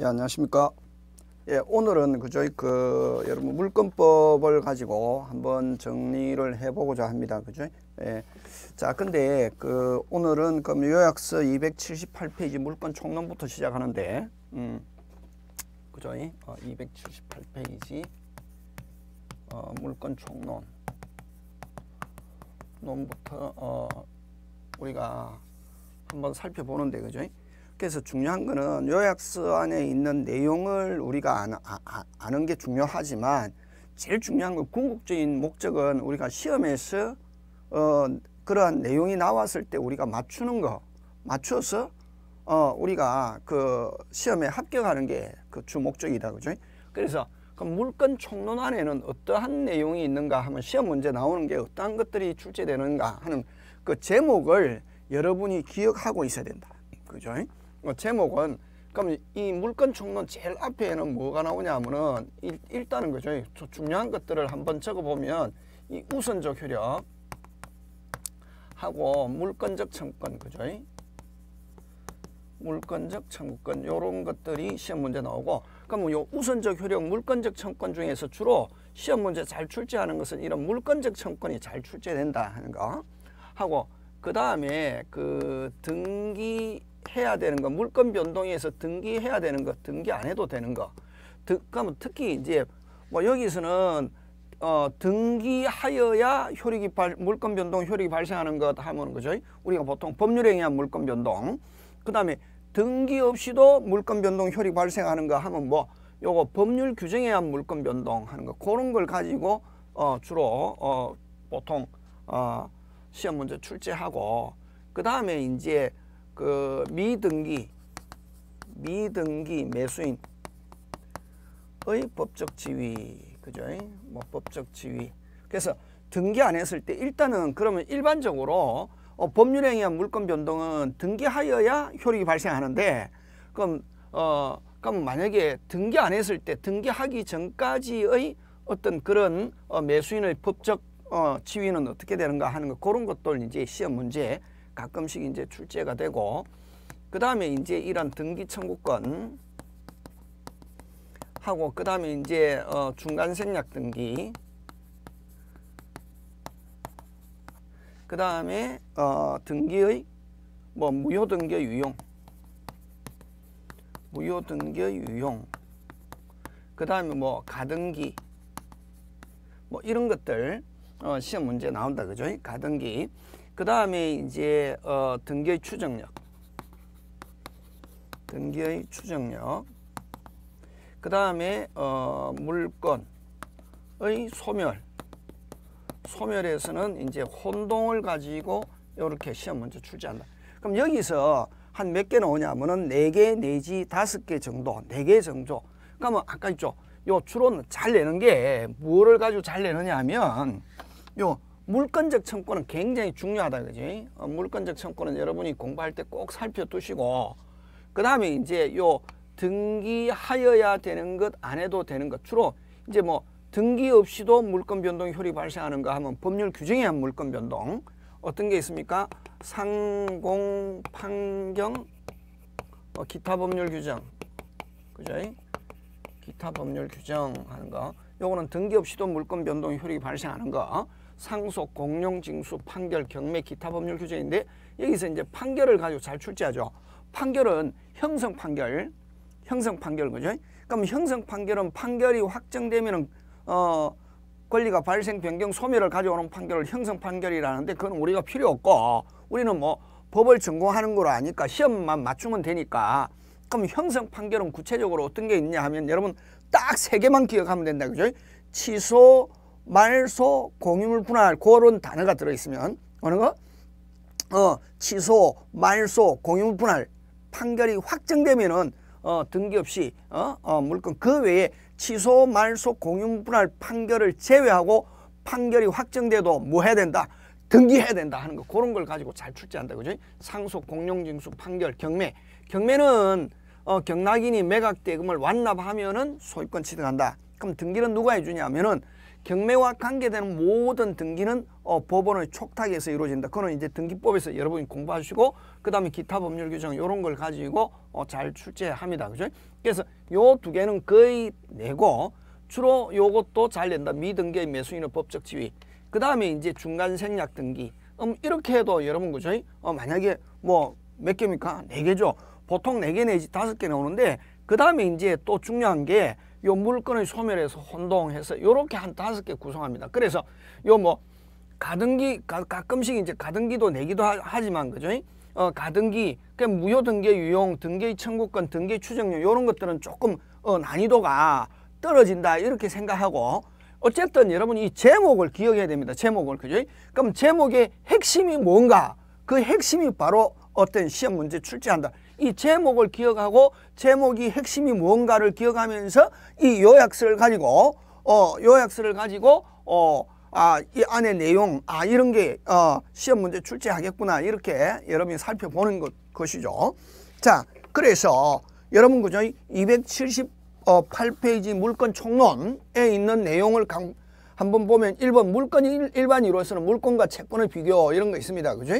예, 안녕하십니까. 예, 오늘은 그저 그 여러분 물권법을 가지고 한번 정리를 해보고자 합니다. 그죠? 예. 자, 근데 그 오늘은 그럼 요약서 278페이지 물권 총론부터 시작하는데, 음, 그죠? 어, 278페이지 어, 물권 총론 논부터 어, 우리가 한번 살펴보는데, 그죠? 그래서 중요한 거는 요약서 안에 있는 내용을 우리가 아는, 아, 아, 아는 게 중요하지만 제일 중요한 건 궁극적인 목적은 우리가 시험에서 어, 그러한 내용이 나왔을 때 우리가 맞추는 거 맞춰서 어, 우리가 그 시험에 합격하는 게 그 주 목적이다 그죠 그래서 그 물건 총론 안에는 어떠한 내용이 있는가 하면 시험 문제 나오는 게 어떠한 것들이 출제되는가 하는 그 제목을 여러분이 기억하고 있어야 된다 그죠 어, 제목은 그럼 이 물건 총론 제일 앞에는 뭐가 나오냐 하면은 일, 단은 그죠 중요한 것들을 한번 적어보면 이 우선적 효력 하고 물건적 청구권 그죠 물건적 청구권 요런 것들이 시험 문제 나오고 그럼 요 우선적 효력 물건적 청구권 중에서 주로 시험 문제 잘 출제하는 것은 이런 물건적 청구권이 잘 출제된다 하는 거 하고 그 다음에 그 등기 해야 되는 거, 물건 변동에서 등기해야 되는 거, 등기 안 해도 되는 거. 등, 그러면 특히 이제 뭐 여기서는 어, 등기하여야 효력이 발, 물건 변동 효력이 발생하는 것 하면 그죠? 우리가 보통 법률에 의한 물건 변동. 그다음에 등기 없이도 물건 변동 효력 이 발생하는 거 하면 뭐 요거 법률 규정에 의한 물건 변동하는 거 그런 걸 가지고 어, 주로 어, 보통 어, 시험 문제 출제하고 그 다음에 이제 그 미등기 미등기 매수인의 법적 지위 그죠? 뭐 법적 지위 그래서 등기 안 했을 때 일단은 그러면 일반적으로 어, 법률행위한 물권 변동은 등기하여야 효력이 발생하는데 그럼 어 그럼 만약에 등기 안 했을 때 등기하기 전까지의 어떤 그런 어, 매수인의 법적 어, 지위는 어떻게 되는가 하는 거 그런 것들 이제 시험 문제 가끔씩 이제 출제가 되고 그 다음에 이제 이런 등기 청구권 하고 그 다음에 이제 어 중간 생략 등기 그 다음에 어 등기의 뭐 무효 등기 의 유용 무효 등기 의 유용 그 다음에 뭐 가등기 뭐 이런 것들 어 시험 문제 나온다 그죠 가등기 그 다음에 이제 어, 등기의 추정력 등기의 추정력 그 다음에 어, 물건의 소멸 소멸에서는 이제 혼동을 가지고 이렇게 시험 먼저 출제한다 그럼 여기서 한 몇 개 나오냐면은 네 개 내지 네 다섯 개 정도 네 개 정도 그러면 아까 있죠 요 추론 잘 내는 게 뭐를 가지고 잘 내느냐 하면 요 물건적 청구는 굉장히 중요하다 그지 어, 물건적 청구는 여러분이 공부할 때 꼭 살펴두시고 그 다음에 이제 요 등기하여야 되는 것 안 해도 되는 것 주로 이제 뭐 등기 없이도 물권 변동 효리 발생하는 가 하면 법률 규정에 한 물권 변동 어떤 게 있습니까? 상공 판경 어, 기타 법률 규정 그죠? 기타 법률 규정 하는 거 요거는 등기 없이도 물권 변동 효력이 발생하는 거 상속, 공용, 징수, 판결, 경매, 기타 법률 규정인데 여기서 이제 판결을 가지고 잘 출제하죠. 판결은 형성 판결, 형성 판결 거죠. 그럼 형성 판결은 판결이 확정되면은 어 권리가 발생, 변경, 소멸을 가져오는 판결을 형성 판결이라는데 그건 우리가 필요 없고 우리는 뭐 법을 전공하는 거로 아니까 시험만 맞추면 되니까 그럼 형성 판결은 구체적으로 어떤 게 있냐 하면 여러분 딱 세 개만 기억하면 된다 그죠? 취소, 말소, 공유물 분할 그런 단어가 들어있으면 어느 거? 어, 취소, 말소, 공유물 분할 판결이 확정되면은 어, 등기 없이 어, 어, 물건 그 외에 취소, 말소, 공유물 분할 판결을 제외하고 판결이 확정돼도 뭐 해야 된다? 등기해야 된다 하는 거 그런 걸 가지고 잘 출제한다 그죠? 상속, 공용징수, 판결, 경매 경매는 어, 경락인이 매각 대금을 완납하면은 소유권 취득한다. 그럼 등기는 누가 해주냐면은 경매와 관계되는 모든 등기는 어, 법원의 촉탁에서 이루어진다. 그거는 이제 등기법에서 여러분이 공부하시고 그다음에 기타 법률 규정 이런 걸 가지고 어, 잘 출제합니다. 그죠? 그래서 요 두 개는 거의 내고 주로 요것도 잘 낸다. 미등기의 매수인의 법적 지위. 그다음에 이제 중간 생략 등기. 음 이렇게 해도 여러분 그죠? 어, 만약에 뭐 몇 개입니까? 네 개죠. 보통 네 개 내지 다섯 개 나오는데 그다음에 이제 또 중요한 게요 물건을 소멸해서 혼동해서 요렇게한 다섯 개 구성합니다. 그래서 요 뭐 가등기 가, 끔씩 이제 가등기도 내기도 하, 지만 그죠? 어, 가등기, 그 무효 등기 유용, 등기 청구권, 등기 추정료 요런 것들은 조금 어, 난이도가 떨어진다 이렇게 생각하고 어쨌든 여러분이 이 제목을 기억해야 됩니다. 제목을 그죠? 그럼 제목의 핵심이 뭔가 그 핵심이 바로 어떤 시험 문제 출제한다. 이 제목을 기억하고 제목이 핵심이 뭔가를 기억하면서 이 요약서를 가지고 어 요약서를 가지고 어 아, 이 안에 내용, 아, 이런 게, 어, 시험 문제 출제하겠구나. 이렇게 여러분이 살펴보는 것, 것이죠. 자, 그래서 여러분 그죠? 278페이지 물건 총론에 있는 내용을 강, 한번 보면 1번 물건이 일반 이로서는 물건과 채권을 비교 이런 거 있습니다. 그죠?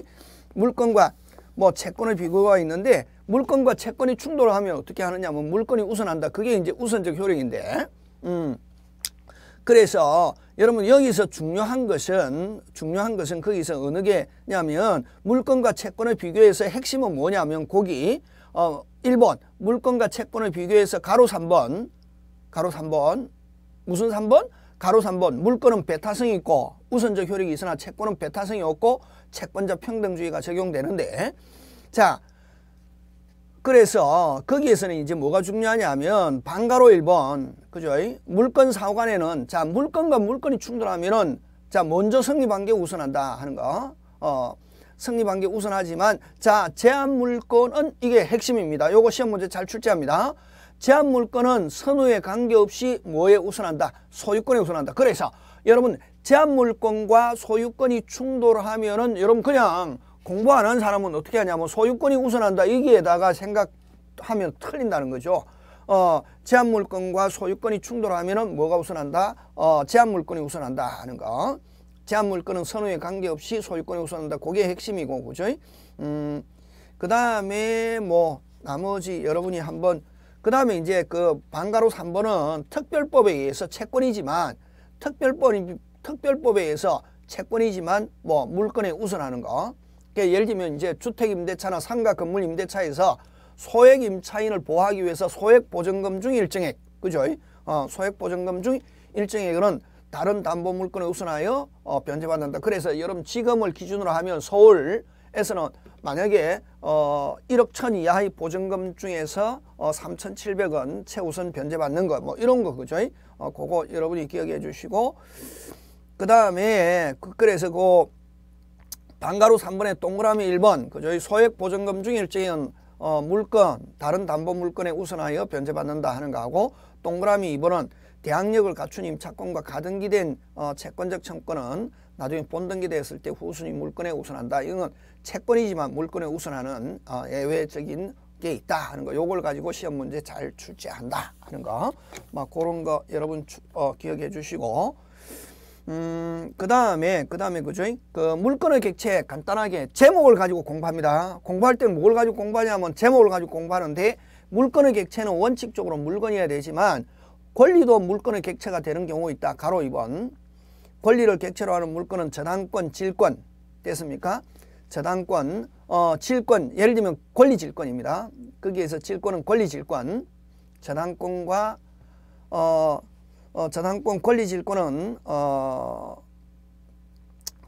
물건과 뭐채권을 비교가 있는데 물건과 채권이 충돌하면 어떻게 하느냐면 뭐 물건이 우선한다. 그게 이제 우선적 효력인데. 음. 그래서 여러분 여기서 중요한 것은 중요한 것은 거기서 어느 게냐면 물건과 채권을 비교해서 핵심은 뭐냐면 거기 어 1번 물건과 채권을 비교해서 가로 3번 가로 3번 무슨 3번? 가로 3번 물건은 배타성이 있고 우선적 효력이 있으나 채권은 배타성이 없고 채권자 평등주의가 적용되는데 자 그래서 거기에서는 이제 뭐가 중요하냐면 반가로 1번 그죠? 물건 사후간에는 자 물건과 물건이 충돌하면은 자 먼저 성립관계 우선한다 하는 거. 어 성립관계 우선하지만 자 제한 물건은 이게 핵심입니다. 요거 시험 문제 잘 출제합니다. 제한 물건은 선후에 관계없이 뭐에 우선한다? 소유권에 우선한다. 그래서 여러분 제한 물건과 소유권이 충돌하면은 여러분 그냥 공부 하는 사람은 어떻게 하냐면 소유권이 우선한다. 여기에다가 생각하면 틀린다는 거죠. 어, 제한물권과 소유권이 충돌하면 뭐가 우선한다? 어, 제한물권이 우선한다 하는 거. 제한물권은 선호에 관계없이 소유권이 우선한다. 그게 핵심이고, 그죠? 음, 그 다음에 뭐, 나머지 여러분이 한번, 그 다음에 이제 그반가로 3번은 특별법에 의해서 채권이지만, 특별법, 특별법에 의해서 채권이지만, 뭐, 물권에 우선하는 거. 그러니까 예를 들면 이제 주택임대차나 상가 건물 임대차에서 소액 임차인을 보호하기 위해서 소액 보증금 중 일정액 그죠? 어, 소액 보증금 중 일정액은 다른 담보 물건에 우선하여 어, 변제받는다. 그래서 여러분 지금을 기준으로 하면 서울에서는 만약에 어, 1억 천 이하의 보증금 중에서 어, 3,700원 최우선 변제받는 거 뭐 이런 거 그죠? 어, 그거 여러분이 기억해 주시고 그다음에 그 그래서 그 단가로 3번에 동그라미 1번 그 저희 소액 보증금 중 일정인 어, 물건 다른 담보 물건에 우선하여 변제받는다 하는 거하고 동그라미 2번은 대항력을 갖춘 임차권과 가등기된 어, 채권적 청권은 나중에 본등기되었을 때 후순위 물건에 우선한다. 이건 채권이지만 물건에 우선하는 어, 예외적인 게 있다 하는 거. 요걸 가지고 시험 문제 잘 출제한다 하는 거. 막 뭐 그런 거 여러분 어, 기억해 주시고 음, 그 다음에, 그 다음에, 그죠? 그 물건의 객체 간단하게 제목을 가지고 공부합니다. 공부할 때는 뭘 가지고 공부하냐면 제목을 가지고 공부하는데 물건의 객체는 원칙적으로 물건이어야 되지만 권리도 물건의 객체가 되는 경우 있다. 가로 2번. 권리를 객체로 하는 물건은 저당권, 질권. 됐습니까? 저당권, 어, 질권. 예를 들면 권리 질권입니다. 거기에서 질권은 권리 질권. 저당권과, 어, 어, 저당권 권리질권은 어,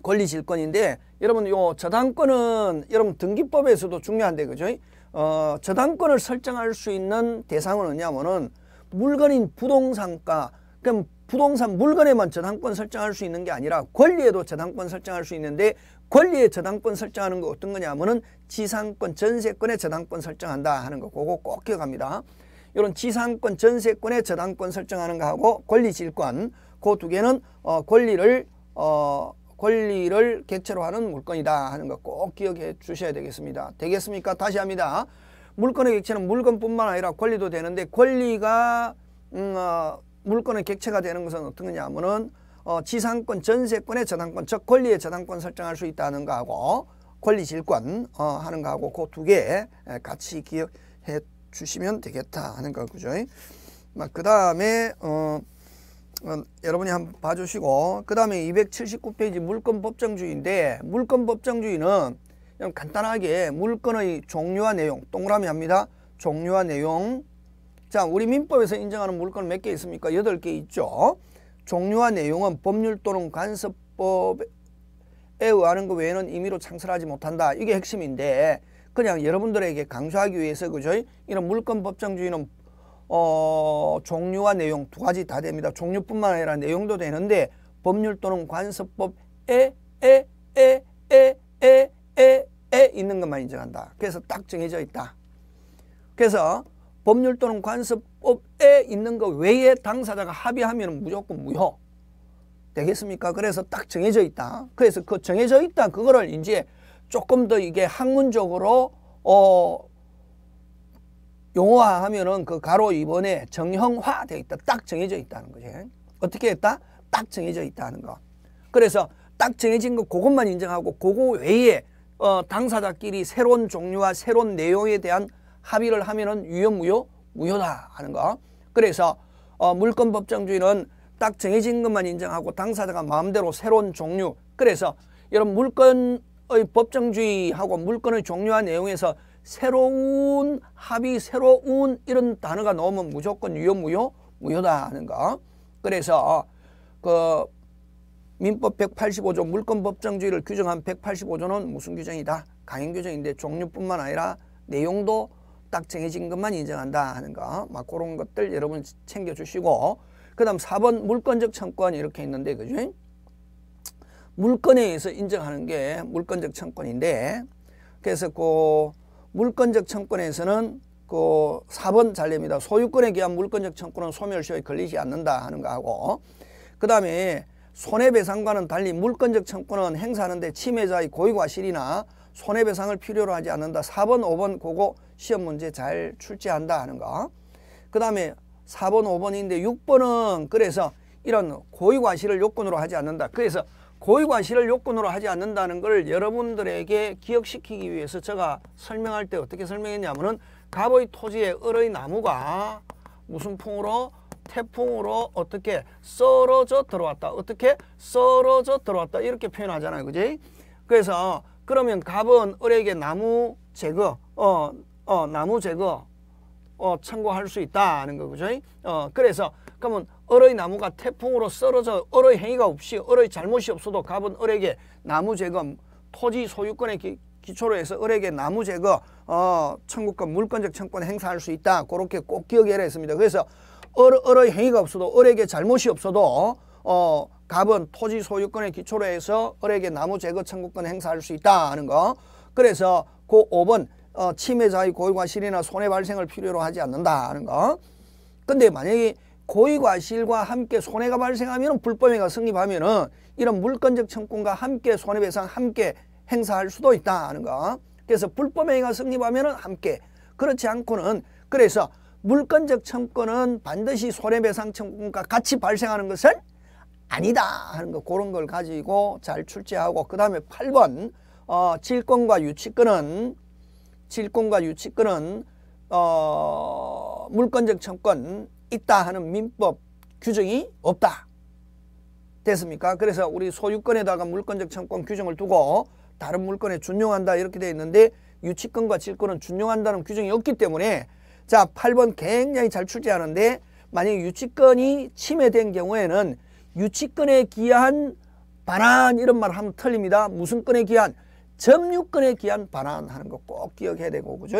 권리질권인데 여러분 요 저당권은 여러분 등기법에서도 중요한데 그죠? 어, 저당권을 설정할 수 있는 대상은 뭐냐면은 물건인 부동산가 그럼 부동산 물건에만 저당권 설정할 수 있는 게 아니라 권리에도 저당권 설정할 수 있는데 권리에 저당권 설정하는 거 어떤 거냐 면은 지상권 전세권에 저당권 설정한다 하는 거 그거 꼭 기억합니다. 이런 지상권, 전세권의 저당권 설정하는 거하고 권리질권 그 두 개는 어, 권리를 어, 권리를 객체로 하는 물건이다 하는 거 꼭 기억해 주셔야 되겠습니다. 되겠습니까? 다시 합니다. 물건의 객체는 물건뿐만 아니라 권리도 되는데 권리가 음, 어, 물건의 객체가 되는 것은 어떤 거냐 하면은 어, 지상권, 전세권의 저당권, 즉 권리의 저당권 설정할 수 있다는 거하고 권리질권 어, 하는 거하고 그 두 개 같이 기억해 주시면 되겠다 하는 거 그죠? 그 다음에 어, 어, 여러분이 한번 봐주시고 그 다음에 279페이지 물권 법정주의인데 물권 법정주의는 그냥 간단하게 물권의 종류와 내용 동그라미 합니다. 종류와 내용 자 우리 민법에서 인정하는 물권 몇개 있습니까? 여개 있죠. 종류와 내용은 법률 또는 간섭법에 의하는 것 외에는 임의로 창설하지 못한다. 이게 핵심인데 그냥 여러분들에게 강조하기 위해서 그죠? 이런 물건 법정주의는 어, 종류와 내용 두 가지 다 됩니다. 종류뿐만 아니라 내용도 되는데 법률 또는 관서법 에에 에 에 에 에 에 있는 것만 인정한다. 그래서 딱 정해져 있다. 그래서 법률 또는 관서법에 있는 것 외에 당사자가 합의하면 무조건 무효. 되겠습니까? 그래서 딱 정해져 있다. 그래서 그 정해져 있다 그거를 이제 조금 더 이게 학문적으로 어 용어화하면은 그 가로 2번에 정형화 되어 있다. 딱 정해져 있다는 거지. 어떻게 했다? 딱 정해져 있다는 거. 그래서 딱 정해진 거 그것만 인정하고 그거 외에 어, 당사자끼리 새로운 종류와 새로운 내용에 대한 합의를 하면은 유효무효 무효다 하는 거. 그래서 어, 물권 법정주의는 딱 정해진 것만 인정하고 당사자가 마음대로 새로운 종류. 그래서 이런 물권 법정주의하고 물건의 종료한 내용에서 새로운 합의 새로운 이런 단어가 나오면 무조건 유효무효 무효다 하는 거 그래서 그 민법 185조 물권 법정주의를 규정한 185조는 무슨 규정이다 강행 규정인데 종류뿐만 아니라 내용도 딱 정해진 것만 인정한다 하는 거막 그런 것들 여러분 챙겨주시고 그 다음 4번 물권적 청권 이렇게 있는데 그죠 물건에 의해서 인정하는 게 물건적 청권인데 그래서 그 물건적 청권에서는 그 4번 잔례입니다. 소유권에 기한 물건적 청구는 소멸시효에 걸리지 않는다 하는 거하고 그 다음에 손해배상과는 달리 물건적 청구는 행사하는데 침해자의 고의과실이나 손해배상을 필요로 하지 않는다. 4번 5번 그거 시험 문제 잘 출제한다 하는 거. 그 다음에 4번 5번인데 6번은 그래서 이런 고의과실을 요건으로 하지 않는다. 그래서 고위관실을 요건으로 하지 않는다는 걸 여러분들에게 기억시키기 위해서 제가 설명할 때 어떻게 설명했냐면은 갑의 토지에 을의 나무가 무슨 풍으로 태풍으로 어떻게 썰어져 들어왔다 어떻게 썰어져 들어왔다 이렇게 표현하잖아요 그지 그래서 그러면 갑은 을에게 나무 제거 어, 어 나무 제거 어 청구할 수 있다는 거 그죠 어 그래서 그러면 어 얼의 나무가 태풍으로 썰어져 어 얼의 행위가 없이 어 얼의 잘못이 없어도 갑은 얼에게 나무 제거 토지 소유권의 기, 초로 해서 을에게 나무 제거 어, 청구권 물권적 청권 구 행사할 수 있다 그렇게 꼭 기억해야 했습니다 그래서 어 을의 행위가 없어도 을에게 잘못이 없어도 어, 갑은 토지 소유권의 기초로 해서 을에게 나무 제거 청구권 행사할 수 있다 하는 거 그래서 그 5번 어, 침해자의 고유과 실이나 손해 발생을 필요로 하지 않는다 하는 거 근데 만약에 고의과 실과 함께 손해가 발생하면 불법행위가 성립하면 은 이런 물건적 청구과 함께 손해배상 함께 행사할 수도 있다 하는 거 그래서 불법행위가 성립하면 은 함께 그렇지 않고는 그래서 물건적 청구는 반드시 손해배상 청구과 같이 발생하는 것은 아니다 하는 거 그런 걸 가지고 잘 출제하고 그 다음에 8번 어, 질권과 유치권은 질권과 유치권은 어, 물건적 청권 있다 하는 민법 규정이 없다. 됐습니까? 그래서 우리 소유권에다가 물권적 청권 규정을 두고 다른 물건에 준용한다 이렇게 되어 있는데 유치권과 질권은 준용한다는 규정이 없기 때문에 자 8번 굉장히 잘 출제하는데 만약에 유치권이 침해된 경우에는 유치권에 기한 반환 이런 말 하면 틀립니다. 무슨 권에 기한? 점유권에 기한 반환하는 거 꼭 기억해야 되고 그죠?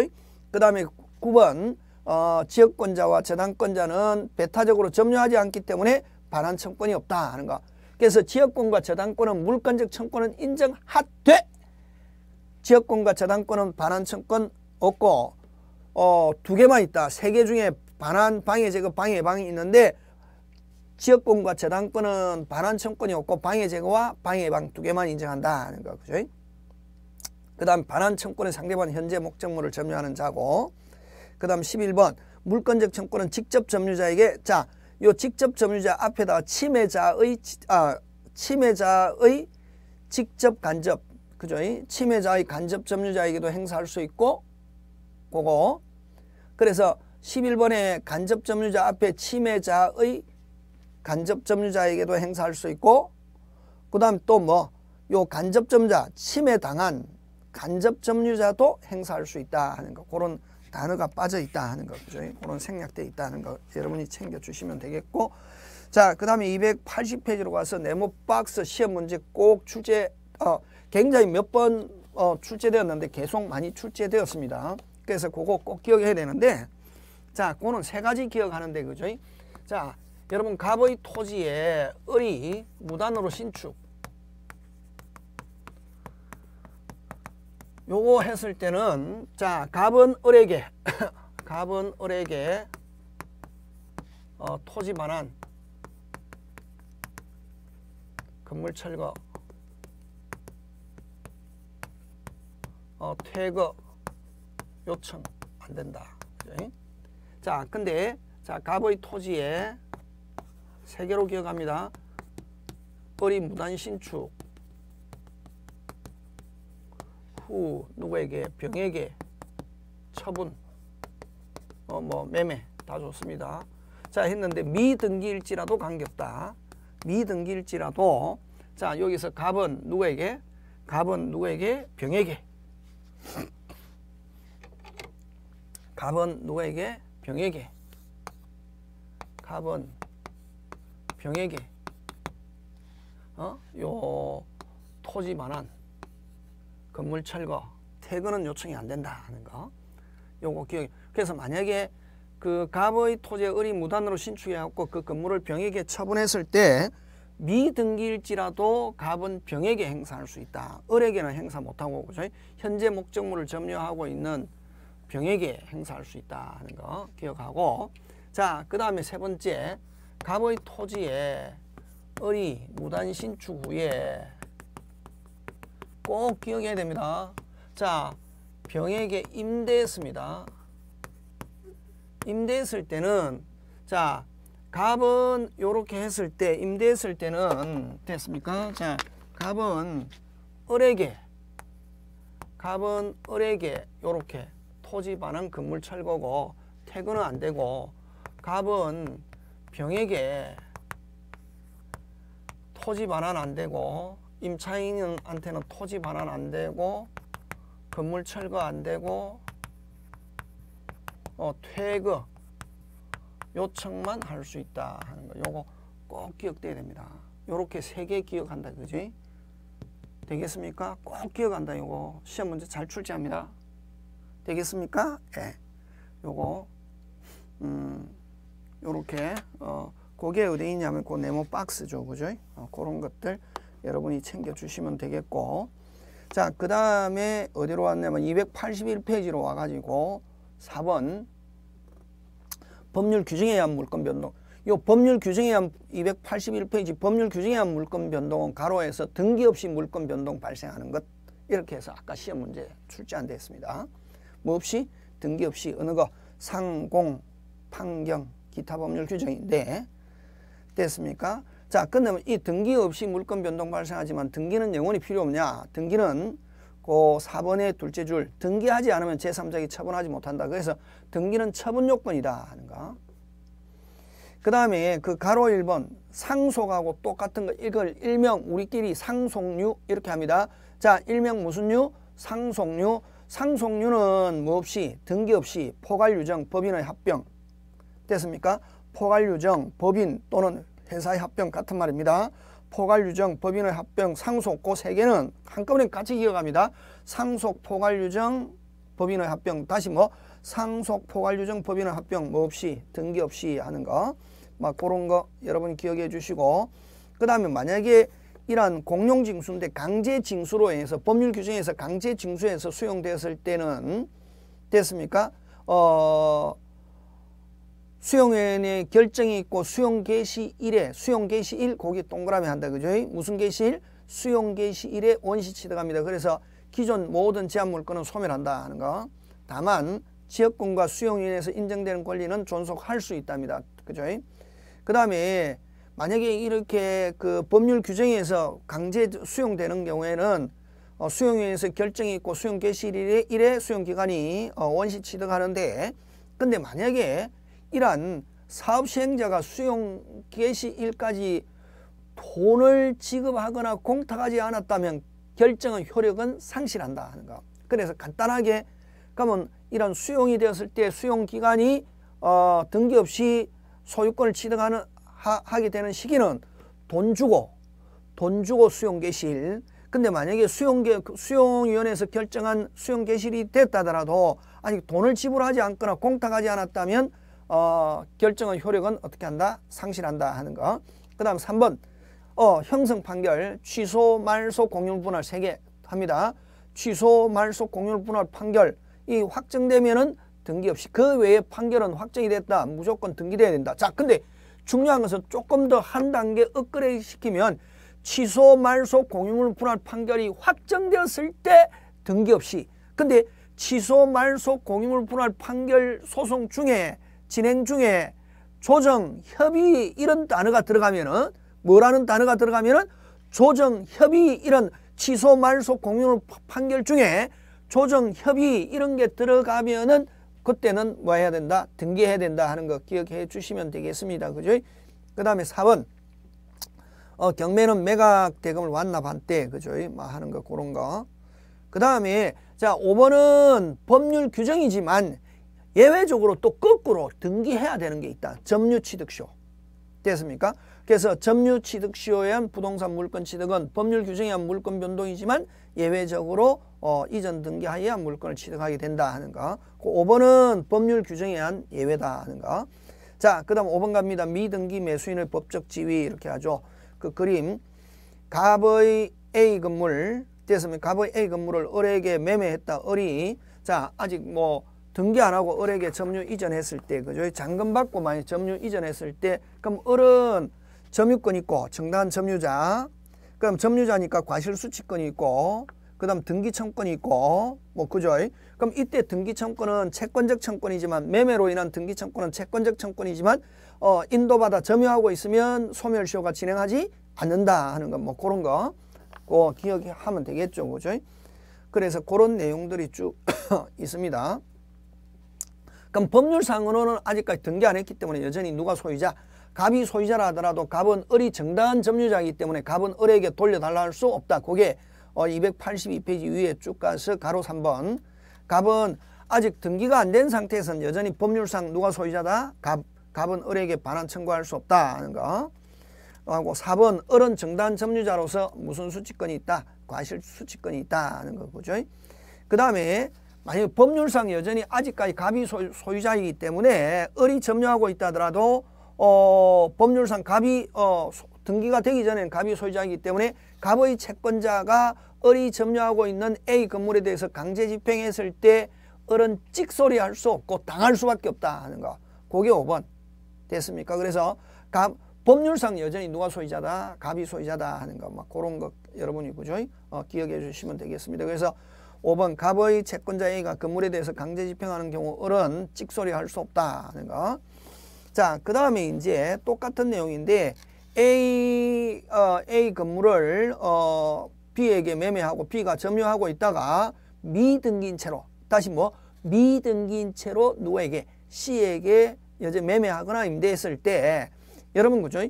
그 다음에 9번 어, 지역권자와 저당권자는 배타적으로 점유하지 않기 때문에 반환 청권이 없다 하는 거. 그래서 지역권과 저당권은 물건적 청권은 인정하되 지역권과 저당권은 반환 청권 없고 어, 두 개만 있다. 세 개 중에 반환 방해 제거 방해 방이 있는데 지역권과 저당권은 반환 청권이 없고 방해 제거와 방해 방두 개만 인정한다 하는 거 그죠? 그다음 반환 청권의 상대방 현재 목적물을 점유하는 자고 그 다음 11번 물권적 청구는 직접 점유자에게 자, 요 직접 점유자 앞에다가 침해자의 아, 침해자의 직접 간접 그죠? 침해자의 간접 점유자에게도 행사할 수 있고 그거 그래서 11번에 간접 점유자 앞에 침해자의 간접 점유자에게도 행사할 수 있고 그 다음 또뭐 요 간접 점유자 침해당한 간접 점유자도 행사할 수 있다 하는 거 그런 단어가 빠져 있다 하는 거 그죠? 그런 생략돼 있다 하는 거 여러분이 챙겨 주시면 되겠고 자, 그다음에 280페이지로 가서 네모 박스 시험 문제 꼭 출제 어 굉장히 몇번 어, 출제되었는데 계속 많이 출제되었습니다. 그래서 그거 꼭 기억해야 되는데 자, 그거는 세 가지 기억하는데 그죠? 자, 여러분 갑의 토지에 을이 무단으로 신축 요거 했을 때는 자 갑은 을에게 갑은 을에게 어, 토지 반환 건물 철거 어, 퇴거 요청 안 된다. 그죠? 자, 근데 자 갑의 토지에 세 개로 기억합니다. 거리 무단 신축 후 누구에게 병에게 처분 어뭐 매매 다 좋습니다. 자 했는데 미등기일지라도 관계없다. 미등기일지라도 자 여기서 갑은 누구에게 갑은 누구에게 병에게 갑은 누구에게 병에게 갑은 병에게 어? 요 토지만한 건물 철거, 퇴근은 요청이 안 된다 하는 거. 요거 기억. 그래서 만약에 그 갑의 토지 을이 무단으로 신축해갖고 그 건물을 병에게 처분했을 때 미등기일지라도 갑은 병에게 행사할 수 있다. 을에게는 행사 못하고 그죠? 현재 목적물을 점유하고 있는 병에게 행사할 수 있다 하는 거 기억하고 자그 다음에 세 번째 갑의 토지에 을이 무단 신축 후에 꼭 기억해야 됩니다. 자, 병에게 임대했습니다. 임대했을 때는 자, 갑은 요렇게 했을 때 임대했을 때는 됐습니까? 자, 갑은 을에게 갑은 을에게 요렇게 토지 반은 건물 철거고 퇴근은 안 되고 갑은 병에게 토지 반환 안 되고 임차인한테는 토지 반환 안 되고 건물 철거 안 되고 어, 퇴거 요청만 할 수 있다 하는 거 요거 꼭 기억돼야 됩니다. 요렇게 세 개 기억한다 그지? 되겠습니까? 꼭 기억한다 요거 시험 문제 잘 출제합니다. 되겠습니까? 예. 요거 음 요렇게 어 그게 어디 있냐면 그 네모 박스죠 그죠? 어, 그런 것들 여러분이 챙겨주시면 되겠고 자, 그 다음에 어디로 왔냐면 281페이지로 와가지고 4번 법률 규정에 의한 물건 변동 요 법률 규정에 의한 281페이지 법률 규정에 의한 물건 변동은 가로에서 등기 없이 물건 변동 발생하는 것 이렇게 해서 아까 시험 문제 출제안됐습니다뭐 없이 등기 없이 어느 거 상공, 판경, 기타 법률 규정인데 됐습니까? 자, 그러면 이 등기 없이 물권 변동 발생하지만 등기는 영원히 필요 없냐? 등기는 고 4번의 둘째 줄 등기하지 않으면 제3자에게 처분하지 못한다. 그래서 등기는 처분 요건이다 하는가. 그 다음에 그 가로 1번 상속하고 똑같은 거 이걸 일명 우리끼리 상속류 이렇게 합니다. 자, 일명 무슨류? 상속류. 상속류는 뭐 없이 등기 없이 포괄유정 법인의 합병 됐습니까? 포괄유정 법인 또는 회사의 합병 같은 말입니다. 포괄 유정, 법인의 합병, 상속 고 세 개는 한꺼번에 같이 기어합니다 상속 포괄 유정, 법인의 합병 다시 뭐 상속 포괄 유정, 법인의 합병 뭐 없이 등기 없이 하는 거. 막 그런 거 여러분 이 기억해 주시고 그다음에 만약에 이러한 공용징수인데 강제징수로 인해서 법률 규정에서 강제징수에서 수용되었을 때는 됐습니까? 어 수용위원회 결정이 있고 수용 개시 일에 수용 개시 일 거기 동그라미 한다 그죠? 무슨 개시 일? 수용 개시 일에 원시취득합니다 그래서 기존 모든 제한 물건은 소멸한다 하는 거. 다만 지역권과 수용위원회에서 인정되는 권리는 존속할 수 있답니다. 그죠? 그 다음에 만약에 이렇게 그 법률 규정에서 강제 수용되는 경우에는 어, 수용위원회에서 결정이 있고 수용 개시일에 수용 기간이 어, 원시 취득하는데 근데 만약에 이러한 사업 시행자가 수용 개시일까지 돈을 지급하거나 공탁하지 않았다면 결정의 효력은 상실한다 하는 거. 그래서 간단하게 그러면 이런 수용이 되었을 때 수용 기간이 어, 등기 없이 소유권을 취득하는 하, 하게 되는 시기는 돈 주고 돈 주고 수용 개시일. 근데 만약에 수용 개 수용위원회에서 결정한 수용 개시일이 됐다더라도 아니 돈을 지불하지 않거나 공탁하지 않았다면 어, 결정의 효력은 어떻게 한다? 상실한다 하는 거. 그 다음 3번 어, 형성 판결 취소, 말소, 공유 분할 3개 합니다. 취소, 말소, 공유 분할 판결 이 확정되면은 등기 없이 그 외에 판결은 확정이 됐다. 무조건 등기돼야 된다. 자, 근데 중요한 것은 조금 더 한 단계 업그레이드 시키면 취소, 말소, 공유물 분할 판결이 확정되었을 때 등기 없이 근데 취소, 말소, 공유물 분할 판결 소송 중에 진행 중에 조정, 협의 이런 단어가 들어가면은 뭐라는 단어가 들어가면은 조정, 협의 이런 취소, 말소, 공유 판결 중에 조정, 협의 이런 게 들어가면은 그때는 뭐 해야 된다? 등기해야 된다 하는 거 기억해 주시면 되겠습니다. 그죠? 그 다음에 4번. 어, 경매는 매각 대금을 완납한때 그죠? 뭐 하는 거 그런 거. 그 다음에 자 5번은 법률 규정이지만 예외적으로 또 거꾸로 등기해야 되는 게 있다. 점유취득쇼. 됐습니까? 그래서 점유취득시효에 의한 부동산 물건취득은 법률 규정에 한 물건 변동이지만 예외적으로 어, 이전 등기하에 한 물건을 취득하게 된다 하는 거. 그 5번은 법률 규정에 한 예외다 하는 거. 자, 그 다음 5번 갑니다. 미등기 매수인의 법적 지위 이렇게 하죠. 그 그림 갑의 A 건물 됐으면 갑의 A 건물을 을에게 매매했다. 을이 자 아직 뭐 등기 안 하고 을에게 점유 이전했을 때 그죠? 잔금 받고 만약 점유 이전했을 때 그럼 을은 점유권 있고 정당한 점유자 그럼 점유자니까 과실수취권이 있고 그 다음 등기청권이 있고 뭐 그죠? 그럼 이때 등기청권은 채권적 청권이지만 매매로 인한 등기청권은 채권적 청권이지만 어, 인도받아 점유하고 있으면 소멸시효가 진행하지 않는다 하는 건 뭐 그런 거 어, 기억하면 되겠죠. 그죠? 그래서 그런 내용들이 쭉 있습니다. 그럼 법률상으로는 아직까지 등기 안 했기 때문에 여전히 누가 소유자? 갑이 소유자라 하더라도 갑은 을이 정당한 점유자이기 때문에 갑은 을에게 돌려달라 할 수 없다. 그게 어 282페이지 위에 쭉 가서 가로 3번. 갑은 아직 등기가 안 된 상태에서는 여전히 법률상 누가 소유자다? 갑, 갑은 을에게 반환 청구할 수 없다 하는 거. 하고 4번 을은 정당한 점유자로서 무슨 수치권이 있다? 과실 수치권이 있다 하는 거. 보죠그 다음에 만약 법률상 여전히 아직까지 갑이 소유자이기 때문에 을이 점유하고 있다더라도 어, 법률상 갑이 어, 등기가 되기 전엔 갑이 소유자이기 때문에 갑의 채권자가 을이 점유하고 있는 A 건물에 대해서 강제 집행했을 때 을은 찍소리 할 수 없고 당할 수밖에 없다 하는 거. 그게 5번 됐습니까? 그래서 갑 법률상 여전히 누가 소유자다, 갑이 소유자다 하는 거막 그런 거 여러분이 그죠? 어, 기억해 주시면 되겠습니다. 그래서 5번 갑의 채권자 A가 건물에 대해서 강제 집행하는 경우 을은 찍소리 할 수 없다. 하는 거. 자, 그 다음에 이제 똑같은 내용인데 A, 어, A 건물을 어, B에게 매매하고 B가 점유하고 있다가 미등기인 채로 다시 뭐 미등기인 채로 누구에게 C에게 여제 매매하거나 임대했을 때 여러분 그죠?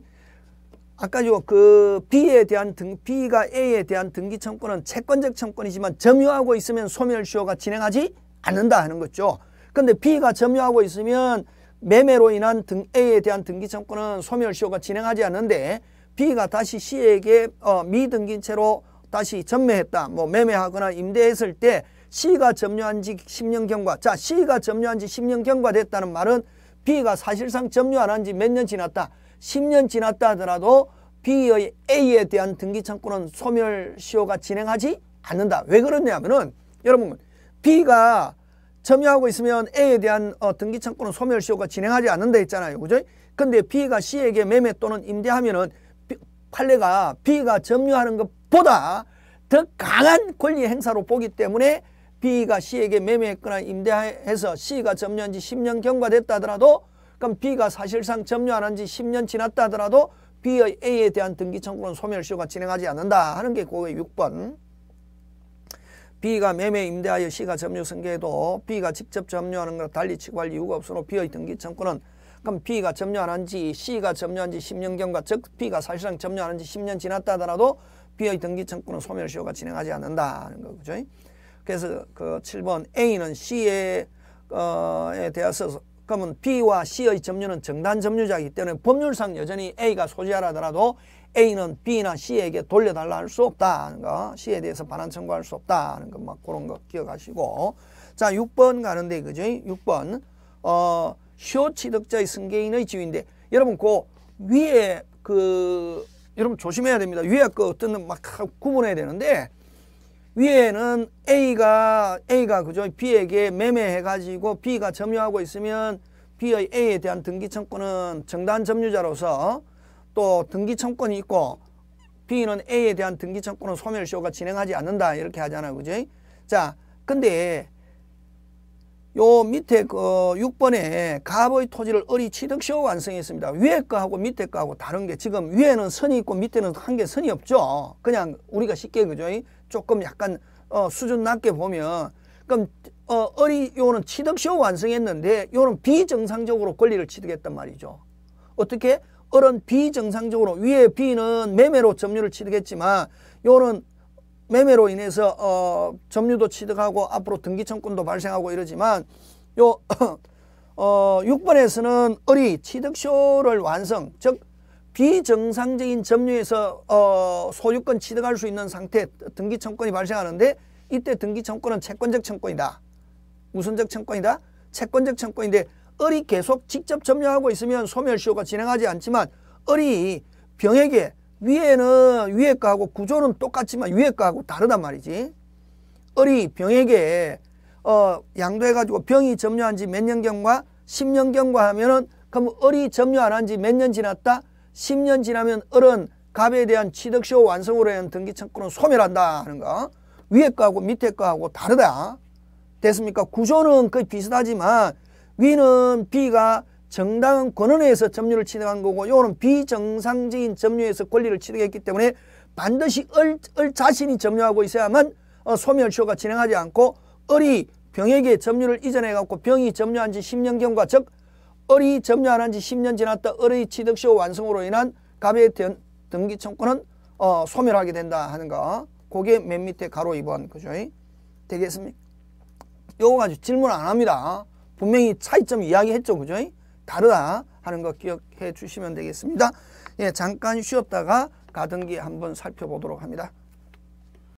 아까 요그 B에 대한 등 B가 A에 대한 등기 청구는 채권적 청구이지만 점유하고 있으면 소멸시효가 진행하지 않는다 하는 거죠. 근데 B가 점유하고 있으면 매매로 인한 등 A에 대한 등기 청구는 소멸시효가 진행하지 않는데 B가 다시 C에게 어, 미등기 채로 다시 전매했다. 뭐 매매하거나 임대했을 때 C가 점유한 지 10년 경과. 자, C가 점유한 지 10년 경과됐다는 말은 B가 사실상 점유 안 한 지 몇 년 지났다. 10년 지났다 하더라도 B의 A에 대한 등기창고는 소멸시효가 진행하지 않는다. 왜 그러냐면은 여러분 B가 점유하고 있으면 A에 대한 어, 등기창고는 소멸시효가 진행하지 않는다 했잖아요. 그죠? 근데 B가 C에게 매매 또는 임대하면은 B, 판례가 B가 점유하는 것보다 더 강한 권리 행사로 보기 때문에 B가 C에게 매매했거나 임대해서 C가 점유한 지 10년 경과됐다 하더라도 그럼 B가 사실상 점유하는 지 10년 지났다 하더라도 B의 A에 대한 등기 청구는 소멸시효가 진행하지 않는다 하는 게 고의 6번. B가 매매 임대하여 C가 점유 승계해도 B가 직접 점유하는 것 달리 치고할 이유가 없으므로 B의 등기 청구는 그럼 B가 점유하는 지 C가 점유한 지 10년경과 즉 B가 사실상 점유하는 지 10년 지났다 하더라도 B의 등기 청구는 소멸시효가 진행하지 않는다 하는 거죠. 그래서 그 7번 A는 C에 어, 에 대해서 그러면 B와 C의 점유는 정단 점유자이기 때문에 법률상 여전히 A가 소지하라더라도 A는 B나 C에게 돌려달라 할 수 없다 는거 C에 대해서 반환 청구할 수 없다 는 것막 그런 거 기억하시고 자 6번 가는데 그죠 6번 어쇼 취득자의 승계인의 지위인데 여러분 그 위에 그 여러분 조심해야 됩니다 위에 그 어떤 막 구분해야 되는데 위에는 A가 A가 그죠? B에게 매매해 가지고 B가 점유하고 있으면 B의 A에 대한 등기 청구는 정당 점유자로서 또 등기 청구권이 있고 B는 A에 대한 등기 청구는 소멸시효가 진행하지 않는다 이렇게 하잖아요. 그죠? 자, 근데 요 밑에 그 6번에 갑의 토지를 어리 취득시효 완성했습니다. 위에 거하고 밑에 거하고 다른 게 지금 위에는 선이 있고 밑에는 한 개 선이 없죠. 그냥 우리가 쉽게 그죠? 조금 약간 어, 수준 낮게 보면 그럼 어, 어리 요는 취득시효 완성했는데 요는 비정상적으로 권리를 취득했단 말이죠. 어떻게? 어른 비정상적으로 위에 비는 매매로 점유를 취득했지만 요는 매매로 인해서 어, 점유도 취득하고 앞으로 등기청권도 발생하고 이러지만 요 어, 6번에서는 어리 취득시효를 완성 즉 비정상적인 점유에서 어, 소유권 취득할 수 있는 상태 등기 청구권이 발생하는데 이때 등기 청구권은 채권적 청구권이다. 우선적 청구권이다. 채권적 청구권인데 어리 계속 직접 점유하고 있으면 소멸시효가 진행하지 않지만 어리 병에게 위에는 위에 거하고 구조는 똑같지만 위에 거하고 다르단 말이지. 어리 병에게 어, 양도해가지고 병이 점유한 지 몇 년경과 십 년경과 하면은 그럼 어리 점유 안 한 지 몇 년 지났다? 10년 지나면 어른 갑에 대한 취득시효 완성으로 한 등기청구는 소멸한다 하는 거. 위에 거하고 밑에 거하고 다르다. 됐습니까? 구조는 거의 비슷하지만 위는 B가 정당한 권한에 서 점유를 취득한 거고 요거는 비정상적인 점유에서 권리를 취득했기 때문에 반드시 을, 을 자신이 점유하고 있어야만 어, 소멸시효가 진행하지 않고 을이 병에게 점유를 이전해 갖고 병이 점유한 지 10년경과 즉 어리 점유하는 지 10년 지났다. 어리 취득시효 완성으로 인한 갑의 등기청구는 어, 소멸하게 된다 하는 거. 그게 맨 밑에 가로 2번. 그죠? 되겠습니까? 요거 가지고 질문 안 합니다. 분명히 차이점 이야기했죠. 그죠? 다르다 하는 거 기억해 주시면 되겠습니다. 예, 잠깐 쉬었다가 가등기 한번 살펴보도록 합니다.